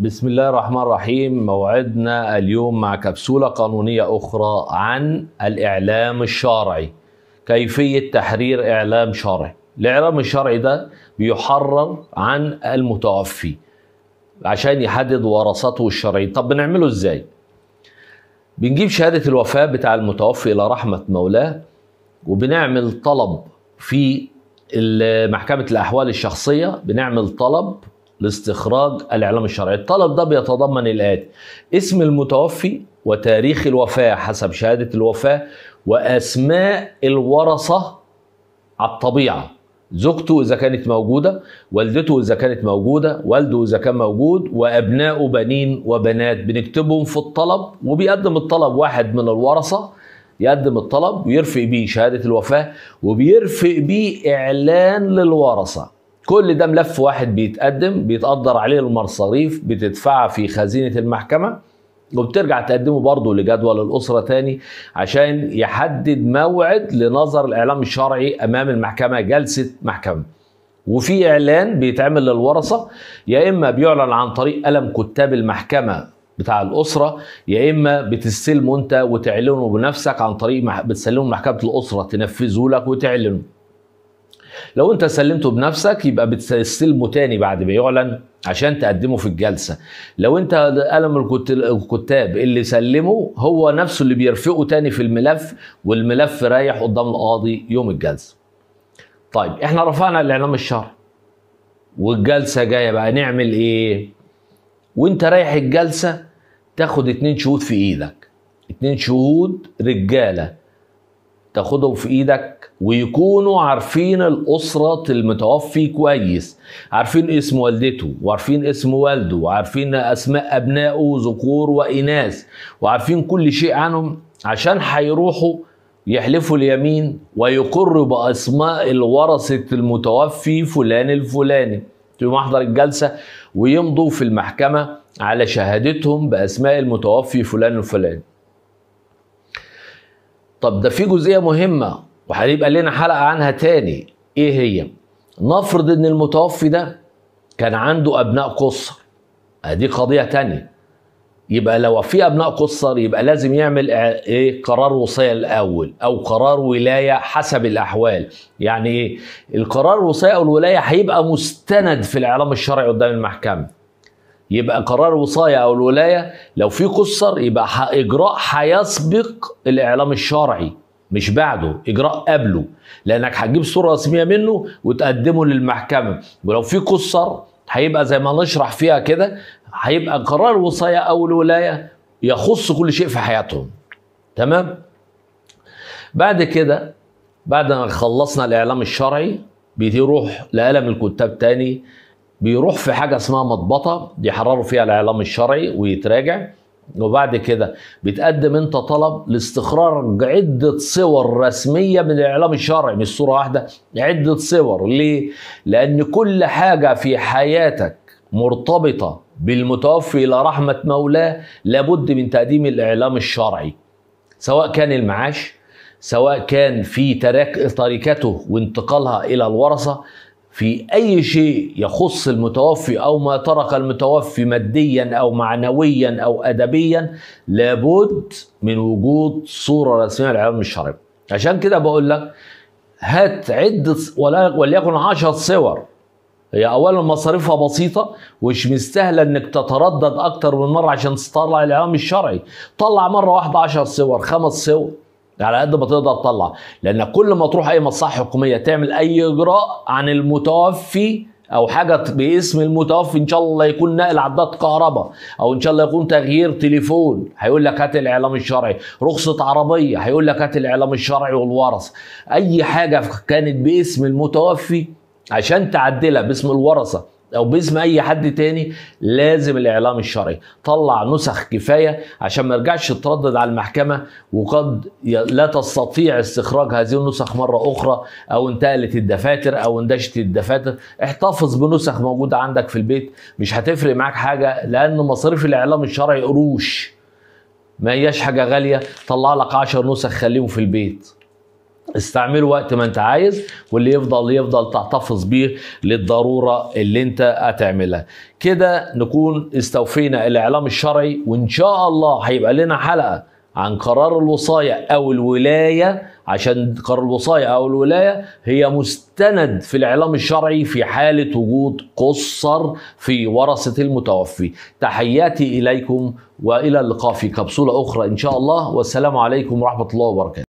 بسم الله الرحمن الرحيم موعدنا اليوم مع كبسولة قانونية أخرى عن الإعلام الشرعي كيفية تحرير إعلام شرعي الإعلام الشرعي ده بيحرر عن المتوفي عشان يحدد ورثته الشرعية طب بنعمله إزاي؟ بنجيب شهادة الوفاة بتاع المتوفي إلى رحمة مولاه وبنعمل طلب في محكمة الأحوال الشخصية بنعمل طلب لاستخراج الإعلام الشرعي الطلب ده بيتضمن الآتي اسم المتوفي وتاريخ الوفاة حسب شهادة الوفاة وأسماء الورثة على الطبيعة زوجته إذا كانت موجودة والدته إذا كانت موجودة والده إذا كان موجود وأبناء بنين وبنات بنكتبهم في الطلب وبيقدم الطلب واحد من الورثة يقدم الطلب ويرفق بيه شهادة الوفاة وبيرفق بيه إعلان للورثة كل ده ملف واحد بيتقدم بيتقدر عليه المصاريف بتدفعها في خزينه المحكمه وبترجع تقدمه برضه لجدول الاسره تاني عشان يحدد موعد لنظر الاعلام الشرعي امام المحكمه جلسه محكمه. وفي اعلان بيتعمل للورثه يا اما بيعلن عن طريق قلم كتاب المحكمه بتاع الاسره يا اما بتستلمه انت وتعلنه بنفسك عن طريق بتسلمه محكمه الاسره تنفذه لك وتعلنه. لو انت سلمته بنفسك يبقى بتستلمه تاني بعد ما يعلن عشان تقدمه في الجلسة لو انت قلم الكتاب اللي سلمه هو نفسه اللي بيرفقه تاني في الملف والملف رايح قدام القاضي يوم الجلسة طيب احنا رفعنا الاعلام الشهر والجلسة جاية بقى نعمل ايه وانت رايح الجلسة تاخد اتنين شهود في ايدك اتنين شهود رجالة تاخدهم في ايدك ويكونوا عارفين الاسرة المتوفي كويس عارفين اسم والدته وعارفين اسم والده وعارفين اسماء ابنائه ذكور واناث وعارفين كل شيء عنهم عشان هيروحوا يحلفوا اليمين ويقروا باسماء الورثة المتوفي فلان الفلاني في محضر الجلسة ويمضوا في المحكمة على شهادتهم باسماء المتوفي فلان الفلاني طب ده في جزئية مهمة وهيبقى لنا حلقة عنها تاني ايه هي نفرض ان المتوفي ده كان عنده ابناء قصر ادي قضية تانية يبقى لو في ابناء قصر يبقى لازم يعمل ايه قرار وصيه الاول او قرار ولايه حسب الاحوال يعني ايه القرار الوصايه او الولايه هيبقى مستند في الاعلام الشرعي قدام المحكمه يبقى قرار الوصاية أو الولاية لو في قصر يبقى إجراء هيسبق الإعلام الشرعي مش بعده إجراء قبله لأنك هتجيب صورة رسمية منه وتقدمه للمحكمة ولو في قصر هيبقى زي ما نشرح فيها كده هيبقى قرار الوصاية أو الولاية يخص كل شيء في حياتهم تمام بعد كده بعد ما خلصنا الإعلام الشرعي بيروح لقلم الكتاب تاني بيروح في حاجه اسمها مضبطه يحرروا فيها الاعلام الشرعي ويتراجع وبعد كده بتقدم انت طلب لاستخراج عده صور رسميه من الاعلام الشرعي مش صوره واحده عده صور ليه؟ لان كل حاجه في حياتك مرتبطه بالمتوفي الى رحمه مولاه لابد من تقديم الاعلام الشرعي سواء كان المعاش سواء كان في ترك تركته وانتقالها الى الورثه في أي شيء يخص المتوفي أو ما ترك المتوفي ماديا أو معنويا أو أدبيا لابد من وجود صورة رسمية للعلم الشرعي عشان كده بقول لك هات عدة وليكن عشر صور هي أولا مصاريفها بسيطة ومش مستاهلة إنك تتردد أكتر من مرة عشان تطلع الإعلام الشرعي طلع مرة واحدة عشر صور خمس صور على قد ما تقدر تطلع لان كل ما تروح اي مصلحه حكوميه تعمل اي اجراء عن المتوفي او حاجه باسم المتوفي ان شاء الله يكون نقل عداد كهرباء او ان شاء الله يكون تغيير تليفون هيقول لك هات الاعلام الشرعي رخصه عربيه هيقول لك هات الاعلام الشرعي والورث اي حاجه كانت باسم المتوفي عشان تعدلها باسم الورثه او باسم اي حد تاني لازم الاعلام الشرعي طلع نسخ كفايه عشان ما يرجعش تردد على المحكمه وقد لا تستطيع استخراج هذه النسخ مره اخرى او انتقلت الدفاتر او اندشت الدفاتر احتفظ بنسخ موجوده عندك في البيت مش هتفرق معاك حاجه لان مصاريف الاعلام الشرعي قروش ما هياش حاجه غاليه طلع لك 10 نسخ خليهم في البيت استعمله وقت ما انت عايز واللي يفضل يفضل تحتفظ بيه للضرورة اللي انت هتعملها كده نكون استوفينا الاعلام الشرعي وان شاء الله هيبقى لنا حلقة عن قرار الوصاية او الولاية عشان قرار الوصاية او الولاية هي مستند في الاعلام الشرعي في حالة وجود قصر في ورثة المتوفي تحياتي اليكم والى اللقاء في كبسولة اخرى ان شاء الله والسلام عليكم ورحمة الله وبركاته